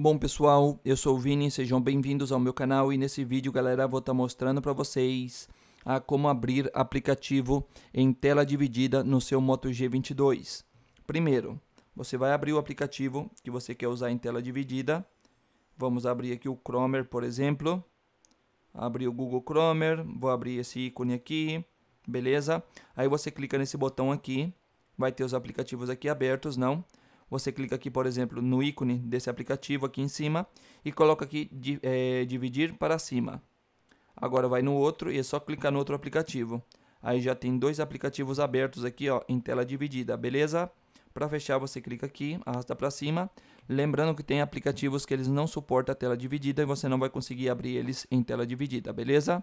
Bom pessoal, eu sou o Vini, sejam bem-vindos ao meu canal e nesse vídeo, galera, vou estar tá mostrando para vocês a como abrir aplicativo em tela dividida no seu Moto G22. Primeiro, você vai abrir o aplicativo que você quer usar em tela dividida. Vamos abrir aqui o Chromer, por exemplo. Abrir o Google Chromer, vou abrir esse ícone aqui, beleza? Aí você clica nesse botão aqui, vai ter os aplicativos aqui abertos, não? Não você clica aqui, por exemplo, no ícone desse aplicativo aqui em cima e coloca aqui é, dividir para cima. Agora vai no outro e é só clicar no outro aplicativo. Aí já tem dois aplicativos abertos aqui ó, em tela dividida, beleza? Para fechar, você clica aqui, arrasta para cima. Lembrando que tem aplicativos que eles não suportam a tela dividida e você não vai conseguir abrir eles em tela dividida, beleza?